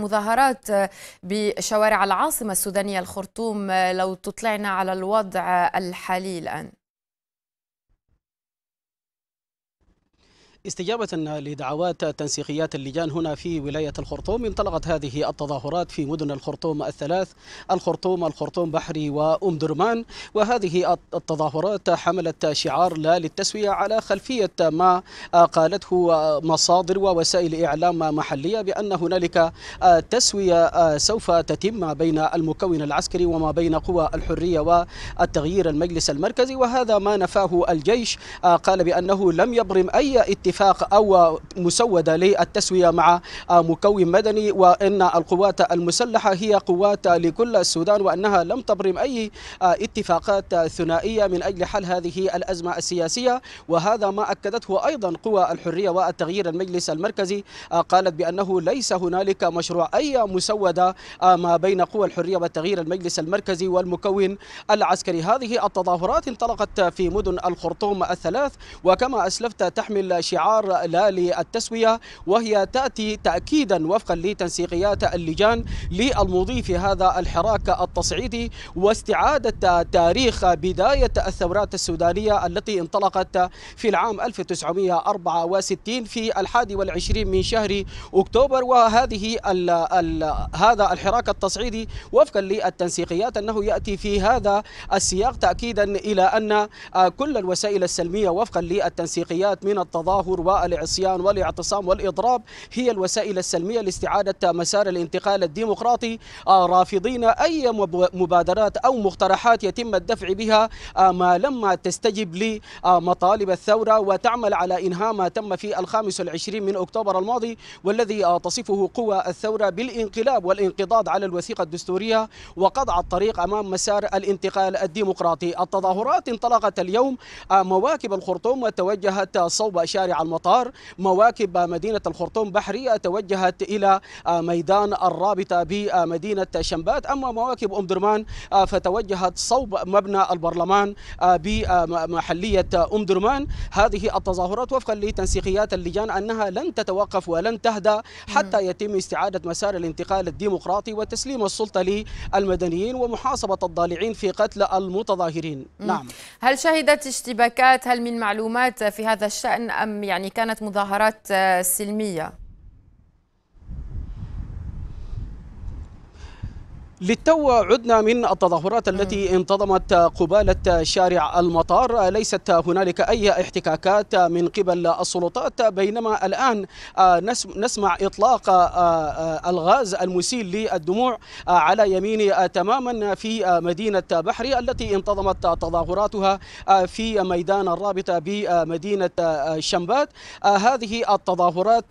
مظاهرات بشوارع العاصمة السودانية الخرطوم لو تطلعنا على الوضع الحالي الآن استجابة لدعوات تنسيقيات اللجان هنا في ولاية الخرطوم انطلقت هذه التظاهرات في مدن الخرطوم الثلاث الخرطوم الخرطوم بحري وأم درمان وهذه التظاهرات حملت شعار لا للتسوية على خلفية ما قالته مصادر ووسائل إعلام محلية بأن هنالك تسوية سوف تتم بين المكون العسكري وما بين قوى الحرية والتغيير المجلس المركزي وهذا ما نفاه الجيش قال بأنه لم يبرم أي اتفاق اتفاق أو مسودة للتسوية مع مكون مدني وأن القوات المسلحة هي قوات لكل السودان وأنها لم تبرم أي اتفاقات ثنائية من أجل حل هذه الأزمة السياسية وهذا ما أكدته أيضا قوى الحرية والتغيير المجلس المركزي قالت بأنه ليس هنالك مشروع أي مسودة ما بين قوى الحرية والتغيير المجلس المركزي والمكون العسكري هذه التظاهرات انطلقت في مدن الخرطوم الثلاث وكما أسلفت تحمل شعار الاسعار لا للتسوية وهي تأتي تأكيدا وفقا لتنسيقيات اللجان للمضي في هذا الحراك التصعيدي واستعادة تاريخ بداية الثورات السودانية التي انطلقت في العام 1964 في الحادي والعشرين من شهر أكتوبر وهذه الـ الـ هذا الحراك التصعيدي وفقا للتنسيقيات أنه يأتي في هذا السياق تأكيدا إلى أن كل الوسائل السلمية وفقا للتنسيقيات من التظاهر الثورة والعصيان والاعتصام والإضراب هي الوسائل السلمية لاستعادة مسار الانتقال الديمقراطي آه، رافضين أي مبادرات أو مقترحات يتم الدفع بها آه، ما لما تستجب لمطالب الثورة وتعمل على إنهاء ما تم في الخامس والعشرين من أكتوبر الماضي والذي آه، تصفه قوى الثورة بالانقلاب والانقضاض على الوثيقة الدستورية وقطع الطريق أمام مسار الانتقال الديمقراطي التظاهرات انطلقت اليوم مواكب الخرطوم وتوجهت صوب شارع المطار مواكب مدينة الخرطوم بحرية توجهت إلى ميدان الرابطة بمدينة شمبات أما مواكب أم درمان فتوجهت صوب مبنى البرلمان بمحلية أم درمان هذه التظاهرات وفقا لتنسيقيات اللجان أنها لن تتوقف ولن تهدى حتى يتم استعادة مسار الانتقال الديمقراطي وتسليم السلطة للمدنيين ومحاصبة الضالعين في قتل المتظاهرين نعم هل شهدت اشتباكات هل من معلومات في هذا الشأن أم يعني كانت مظاهرات آه، سلمية للتو عدنا من التظاهرات التي انتظمت قبالة شارع المطار ليست هنالك أي احتكاكات من قبل السلطات بينما الآن آه، نسمع إطلاق آه، آه، الغاز المسيل للدموع على يميني تماما في مدينة بحري التي انتظمت تظاهراتها في ميدان الرابطة بمدينة شمبات هذه التظاهرات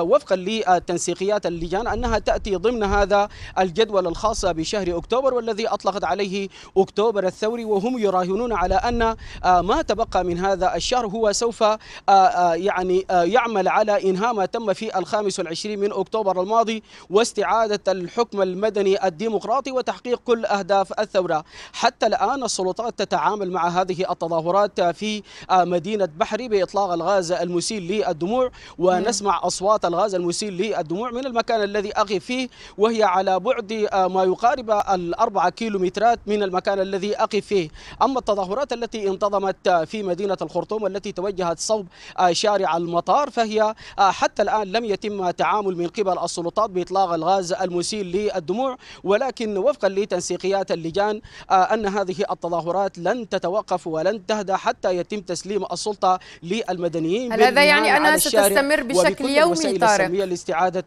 وفقا لتنسيقيات اللجان أنها تأتي ضمن هذا الجدول الخاص بشهر أكتوبر والذي أطلقت عليه أكتوبر الثوري وهم يراهنون على أن آه، ما تبقى من هذا الشهر هو سوف آه، آه، يعني يعمل على إنهاء ما تم في الخامس والعشرين من أكتوبر الماضي واستعادة الحكم المدني الديمقراطي وتحقيق كل أهداف الثورة حتى الآن السلطات تتعامل مع هذه التظاهرات في مدينة بحري بإطلاق الغاز المسيل للدموع ونسمع أصوات الغاز المسيل للدموع من المكان الذي اغي فيه وهي على بعد ما يقال تقارب الأربعة كيلومترات من المكان الذي أقف فيه أما التظاهرات التي انتظمت في مدينة الخرطوم والتي توجهت صوب آه، شارع المطار فهي آه، حتى الآن لم يتم تعامل من قبل السلطات بإطلاق الغاز المسيل للدموع ولكن وفقا لتنسيقيات اللجان آه، أن هذه التظاهرات لن تتوقف ولن تهدى حتى يتم تسليم السلطة للمدنيين هذا يعني أنها ستستمر بشكل يومي طارق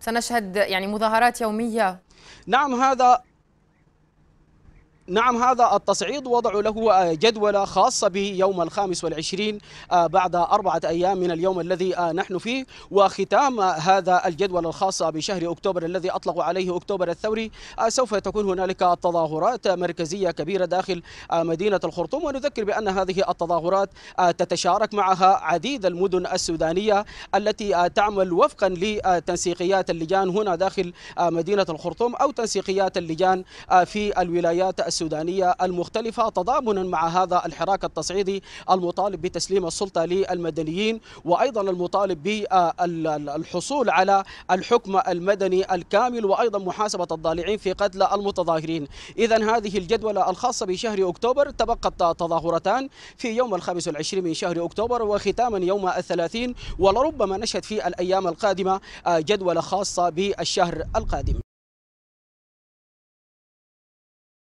سنشهد يعني مظاهرات يومية نعم هذا نعم هذا التصعيد وضعوا له آه، جدولة خاصة به يوم الخامس والعشرين آه، بعد أربعة أيام من اليوم الذي آه، نحن فيه وختام هذا الجدول الخاص بشهر أكتوبر الذي أطلقوا عليه أكتوبر الثوري سوف تكون هنالك تظاهرات مركزية كبيرة داخل مدينة الخرطوم ونذكر بأن هذه التظاهرات تتشارك معها عديد المدن السودانية التي تعمل وفقا لتنسيقيات اللجان هنا داخل مدينة الخرطوم أو تنسيقيات اللجان في الولايات السودانية السودانية المختلفة تضامنا مع هذا الحراك التصعيدي المطالب بتسليم السلطة للمدنيين وأيضا المطالب بالحصول على الحكم المدني الكامل وأيضا محاسبة الضالعين في قتل المتظاهرين إذا هذه الجدولة الخاصة بشهر أكتوبر تبقت تظاهرتان في يوم الخامس والعشرين من شهر أكتوبر وختاما يوم الثلاثين ولربما نشهد في الأيام القادمة جدولة خاصة بالشهر القادم